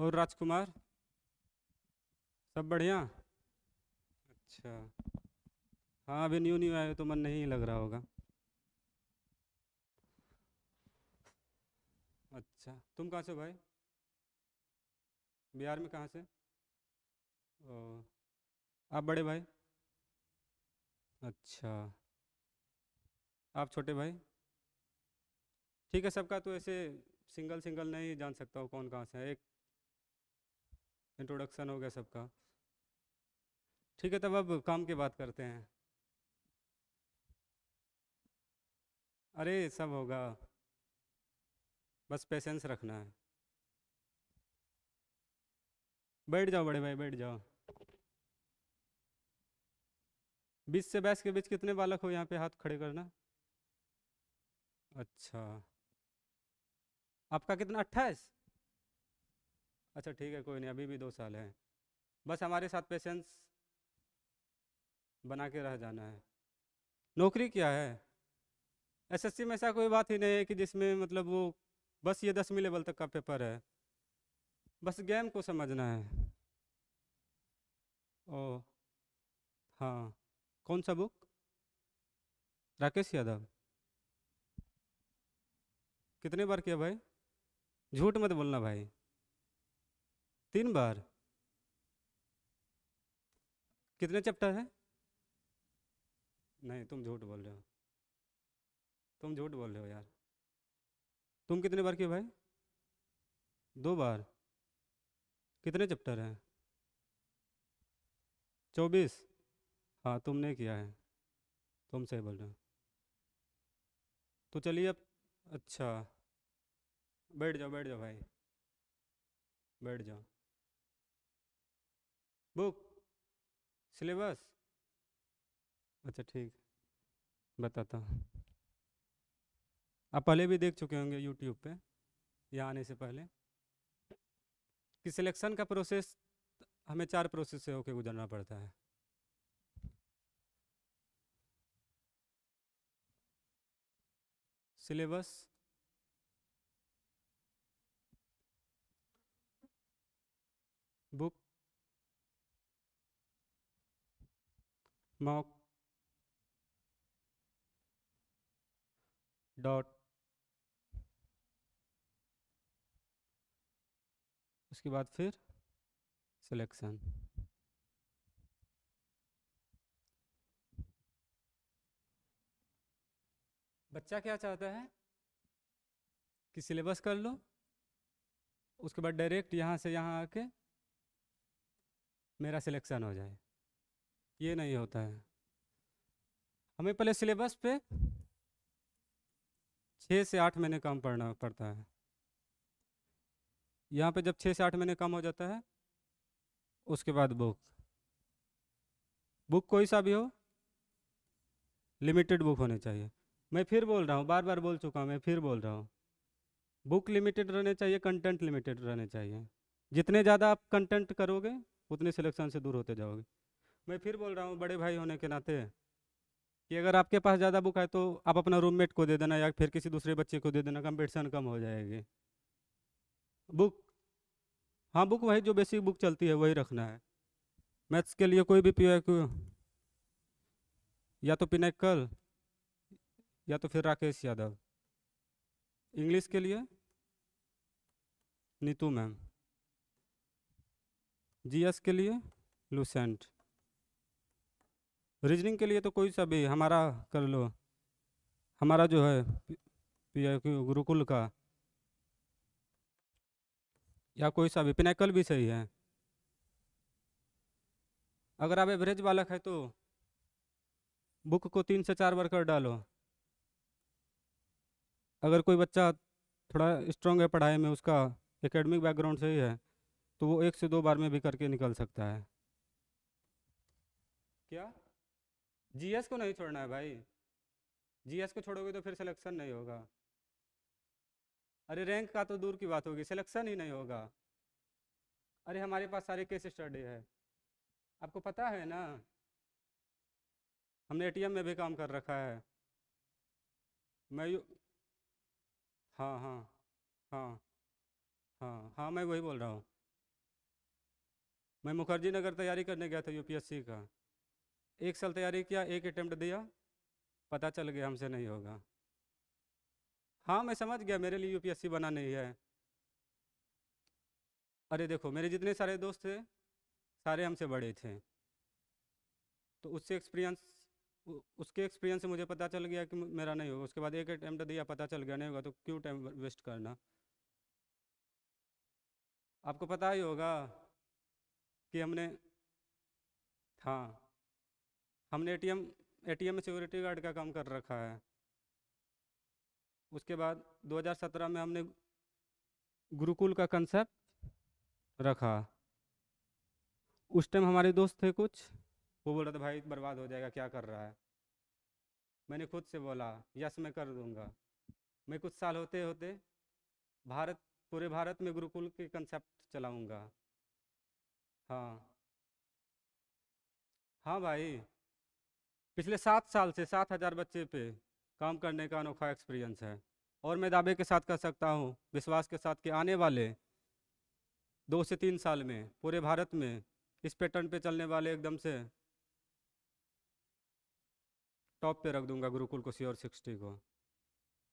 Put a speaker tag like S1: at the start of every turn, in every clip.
S1: और राजकुमार सब बढ़िया अच्छा हाँ अभी न्यू न्यू आए तो मन नहीं लग रहा होगा अच्छा तुम कहाँ से भाई बिहार में कहाँ से ओ, आप बड़े भाई अच्छा आप छोटे भाई ठीक है सबका तो ऐसे सिंगल सिंगल नहीं जान सकता हूँ कौन कहाँ से है एक इंट्रोडक्शन हो गया सबका ठीक है तब अब काम की बात करते हैं अरे सब होगा बस पेशेंस रखना है बैठ जाओ बड़े भाई बैठ जाओ बीस से बाईस के बीच कितने बालक हो यहाँ पे हाथ खड़े करना अच्छा आपका कितना अट्ठाईस अच्छा ठीक है कोई नहीं अभी भी दो साल है बस हमारे साथ पेशेंस बना के रह जाना है नौकरी क्या है एसएससी में ऐसा कोई बात ही नहीं है कि जिसमें मतलब वो बस ये दसवीं लेवल तक का पेपर है बस गेम को समझना है ओ हाँ कौन सा बुक राकेश यादव कितने बार किया भाई झूठ मत बोलना भाई तीन बार कितने चैप्टर है नहीं तुम झूठ बोल रहे हो तुम झूठ बोल रहे हो यार तुम कितने बार किए भाई दो बार कितने चैप्टर हैं चौबीस हाँ तुमने किया है तुम सही बोल रहे हो तो चलिए अब अच्छा बैठ जाओ बैठ जाओ भाई बैठ जाओ बुक सिलेबस अच्छा ठीक बताता हूँ आप पहले भी देख चुके होंगे यूट्यूब पे या आने से पहले कि सिलेक्शन का प्रोसेस हमें चार प्रोसेस से होके गुजरना पड़ता है सिलेबस mock डॉट उसके बाद फिर सिलेक्शन बच्चा क्या चाहता है कि सिलेबस कर लो उसके बाद डायरेक्ट यहाँ से यहाँ आके मेरा सिलेक्शन हो जाए ये नहीं होता है हमें पहले सिलेबस पे छः से आठ महीने काम पढ़ना पड़ता है यहाँ पे जब छः से आठ महीने काम हो जाता है उसके बाद बुक बुक कोई सा भी हो लिमिटेड बुक होने चाहिए मैं फिर बोल रहा हूँ बार बार बोल चुका हूँ मैं फिर बोल रहा हूँ बुक लिमिटेड रहने चाहिए कंटेंट लिमिटेड रहने चाहिए जितने ज़्यादा आप कंटेंट करोगे उतने सिलेक्शन से दूर होते जाओगे मैं फिर बोल रहा हूँ बड़े भाई होने के नाते कि अगर आपके पास ज़्यादा बुक है तो आप अपना रूममेट को दे देना या फिर किसी दूसरे बच्चे को दे देना कंपटीशन कम हो जाएगी बुक हाँ बुक वही जो बेसिक बुक चलती है वही रखना है मैथ्स के लिए कोई भी पी या तो पिनेकल या तो फिर राकेश यादव इंग्लिश के लिए नीतू मैम जीएस के लिए लुसेंट रीजनिंग के लिए तो कोई सा भी हमारा कर लो हमारा जो है गुरुकुल का या कोई सा भी पिनाकल भी सही है अगर आप एवरेज बालक है तो बुक को तीन से चार बार कर डालो अगर कोई बच्चा थोड़ा स्ट्रांग है पढ़ाई में उसका एकेडमिक बैकग्राउंड सही है तो वो एक से दो बार में भी करके निकल सकता है क्या जीएस को नहीं छोड़ना है भाई जीएस को छोड़ोगे तो फिर सिलेक्शन नहीं होगा अरे रैंक का तो दूर की बात होगी सिलेक्शन ही नहीं होगा अरे हमारे पास सारे केस स्टडी है आपको पता है ना हमने एटीएम में भी काम कर रखा है मैं यू हाँ हाँ हाँ हाँ हाँ मैं वही बोल रहा हूँ मैं मुखर्जी नगर तैयारी करने गया था यूपीएससी का एक साल तैयारी किया एक अटैम्प्ट दिया पता चल गया हमसे नहीं होगा हाँ मैं समझ गया मेरे लिए यूपीएससी बना नहीं है अरे देखो मेरे जितने सारे दोस्त थे सारे हमसे बड़े थे तो उससे एक्सपीरियंस उसके एक्सपीरियंस से मुझे पता चल गया कि मेरा नहीं होगा उसके बाद एक अटैम्प्ट दिया पता चल गया नहीं होगा तो क्यों टाइम वेस्ट करना आपको पता ही होगा कि हमने हाँ हमने एटीएम एटीएम में सिक्योरिटी गार्ड का काम कर रखा है उसके बाद 2017 में हमने गुरुकुल का कंसेप्ट रखा उस टाइम हमारे दोस्त थे कुछ वो बोल रहा था भाई बर्बाद हो जाएगा क्या कर रहा है मैंने खुद से बोला यस मैं कर दूंगा मैं कुछ साल होते होते भारत पूरे भारत में गुरुकुल के कंसेप्ट चलाऊंगा हाँ हाँ भाई पिछले सात साल से सात हज़ार बच्चे पे काम करने का अनोखा एक्सपीरियंस है और मैं दावे के साथ कह सकता हूँ विश्वास के साथ कि आने वाले दो से तीन साल में पूरे भारत में इस पैटर्न पे चलने वाले एकदम से टॉप पे रख दूंगा गुरुकुल को सी और सिक्सटी को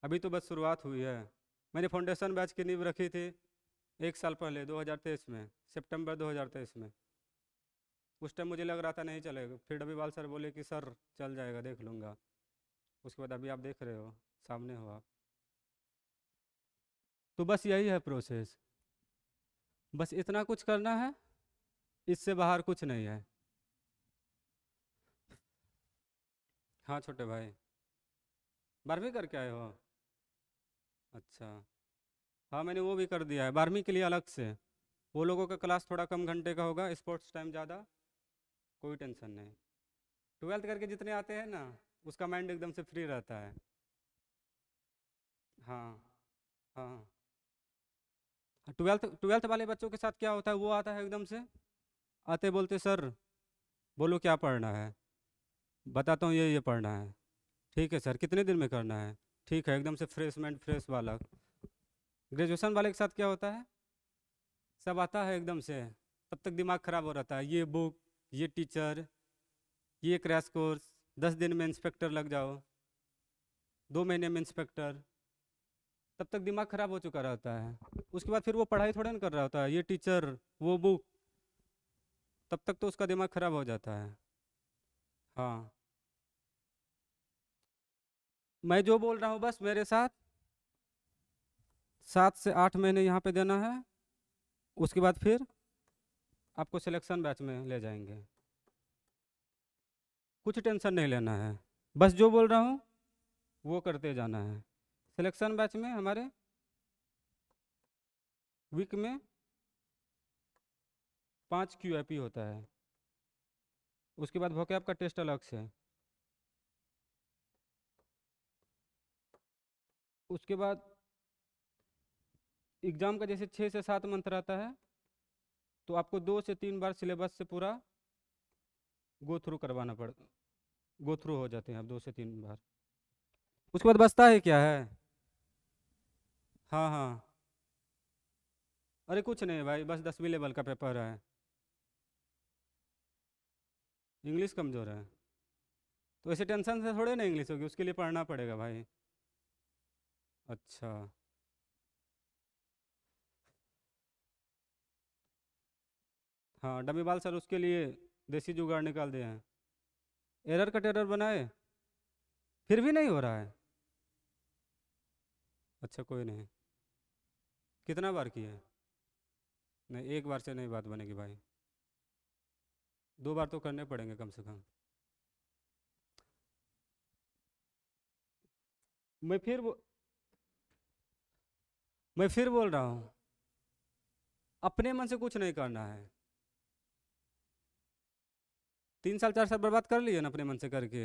S1: अभी तो बस शुरुआत हुई है मैंने फाउंडेशन बैच की नींव रखी थी एक साल पहले 2023 में सितंबर 2023 में उस टाइम मुझे लग रहा था नहीं चलेगा फिर डबीवाल सर बोले कि सर चल जाएगा देख लूँगा उसके बाद अभी आप देख रहे हो सामने हो आप तो बस यही है प्रोसेस बस इतना कुछ करना है इससे बाहर कुछ नहीं है हाँ छोटे भाई बारहवीं करके आए हो अच्छा हाँ मैंने वो भी कर दिया है बारहवीं के लिए अलग से वो लोगों का क्लास थोड़ा कम घंटे का होगा स्पोर्ट्स टाइम ज़्यादा कोई टेंशन नहीं ट्वेल्थ करके जितने आते हैं ना उसका माइंड एकदम से फ्री रहता है हाँ, हाँ हाँ ट्वेल्थ ट्वेल्थ वाले बच्चों के साथ क्या होता है वो आता है एकदम से आते बोलते सर बोलो क्या पढ़ना है बताता हूँ ये ये पढ़ना है ठीक है सर कितने दिन में करना है ठीक है एकदम से फ्रेश माइंड फ्रेश वाला ग्रेजुएशन वाले के साथ क्या होता है सब आता है एकदम से तब तक दिमाग खराब हो रहा है ये बुक ये टीचर ये क्रैश कोर्स दस दिन में इंस्पेक्टर लग जाओ दो महीने में इंस्पेक्टर तब तक दिमाग ख़राब हो चुका रहता है उसके बाद फिर वो पढ़ाई थोड़ा ना कर रहा होता है ये टीचर वो बुक तब तक तो उसका दिमाग ख़राब हो जाता है हाँ मैं जो बोल रहा हूँ बस मेरे साथ सात से आठ महीने यहाँ पे देना है उसके बाद फिर आपको सिलेक्शन बैच में ले जाएंगे कुछ टेंशन नहीं लेना है बस जो बोल रहा हूँ वो करते जाना है सिलेक्शन बैच में हमारे वीक में पाँच क्यू होता है उसके बाद भोके आपका टेस्ट अलग से उसके बाद एग्ज़ाम का जैसे छः से सात मंथ रहता है तो आपको दो से तीन बार सिलेबस से पूरा गो थ्रू करवाना पड़ गो थ्रू हो जाते हैं आप दो से तीन बार उसके बाद बचता है क्या है हाँ हाँ अरे कुछ नहीं भाई बस दसवीं लेवल का पेपर है इंग्लिश कमज़ोर है तो ऐसे टेंशन से थोड़े ना इंग्लिश होगी उसके लिए पढ़ना पड़ेगा भाई अच्छा हाँ डमी बाल सर उसके लिए देसी जुगाड़ निकाल दिए हैं एरर का टेरर बनाए फिर भी नहीं हो रहा है अच्छा कोई नहीं कितना बार किया है नहीं एक बार से नहीं बात बनेगी भाई दो बार तो करने पड़ेंगे कम से कम मैं फिर मैं फिर बोल रहा हूँ अपने मन से कुछ नहीं करना है तीन साल चार साल बर्बाद कर लिए ना अपने मन से करके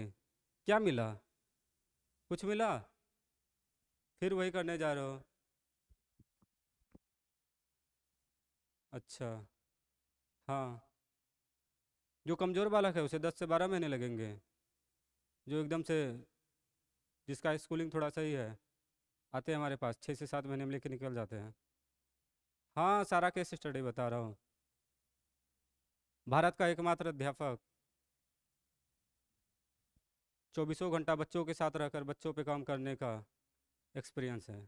S1: क्या मिला कुछ मिला फिर वही करने जा रहे हो अच्छा हाँ जो कमज़ोर बालक है उसे दस से बारह महीने लगेंगे जो एकदम से जिसका स्कूलिंग थोड़ा सही है आते हैं हमारे पास छः से सात महीने में लेके निकल जाते हैं हाँ सारा केस स्टडी बता रहा हूँ भारत का एकमात्र अध्यापक चौबीसों घंटा बच्चों के साथ रहकर बच्चों पे काम करने का एक्सपीरियंस है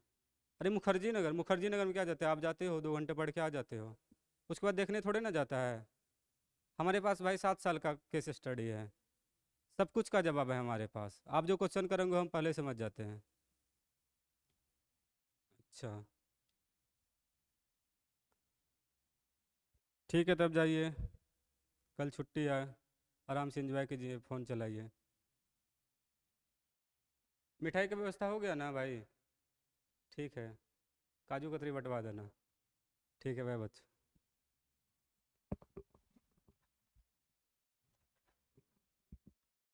S1: अरे मुखर्जी नगर मुखर्जी नगर में क्या जाते हैं आप जाते हो दो घंटे पढ़ के आ जाते हो उसके बाद देखने थोड़े ना जाता है हमारे पास भाई सात साल का केस स्टडी है सब कुछ का जवाब है हमारे पास आप जो क्वेश्चन करेंगे हम पहले समझ जाते हैं अच्छा ठीक है तब जाइए कल छुट्टी है आराम से इंजॉय कीजिए फ़ोन चलाइए मिठाई का व्यवस्था हो गया ना भाई ठीक है काजू कतरी बटवा देना ठीक है भाई बच्चों